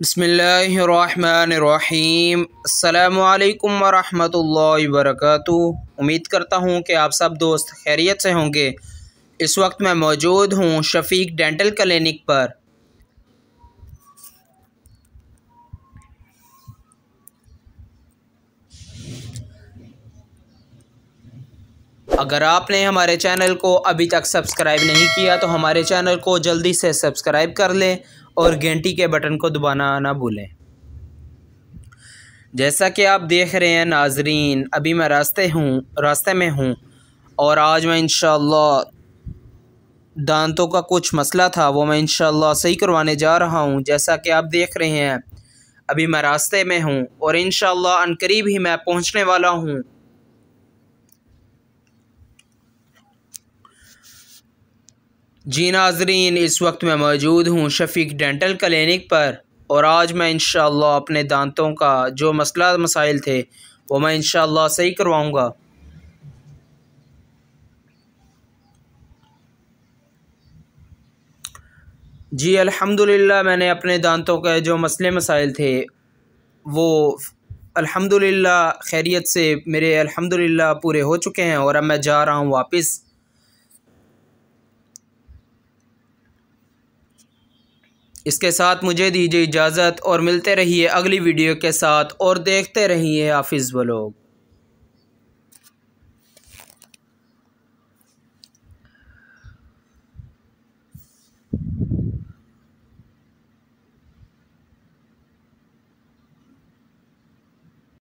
बसमीम् अल्लाम वरहमतुल्लाहि वबरकatuh उम्मीद करता हूँ कि आप सब दोस्त खैरियत से होंगे इस वक्त मैं मौजूद हूँ शफीक डेंटल क्लिनिक पर अगर आपने हमारे चैनल को अभी तक सब्सक्राइब नहीं किया तो हमारे चैनल को जल्दी से सब्सक्राइब कर लें और घंटी के बटन को दबाना ना भूलें जैसा कि आप देख रहे हैं नाजरीन अभी मैं रास्ते हूँ रास्ते में हूँ और आज मैं इन दांतों का कुछ मसला था वो मैं इन सही करवाने जा रहा हूँ जैसा कि आप देख रहे हैं अभी मैं रास्ते में हूँ और इन अनकरीब ही मैं पहुँचने वाला हूँ जी नाजरीन इस वक्त मैं मौजूद हूँ शफीक डेंटल क्लिनिक पर और आज मैं इन अपने दांतों का जो मसला मसाइल थे वो मैं इन सही करवाऊँगा जी अल्हम्दुलिल्लाह मैंने अपने दांतों के जो मसले मसाइल थे वो अल्हम्दुलिल्लाह खैरियत से मेरे अल्हम्दुलिल्लाह पूरे हो चुके हैं और अब मैं जा रहा हूँ वापस इसके साथ मुझे दीजिए इजाज़त और मिलते रहिए अगली वीडियो के साथ और देखते रहिए हाफिज़ ब्लॉग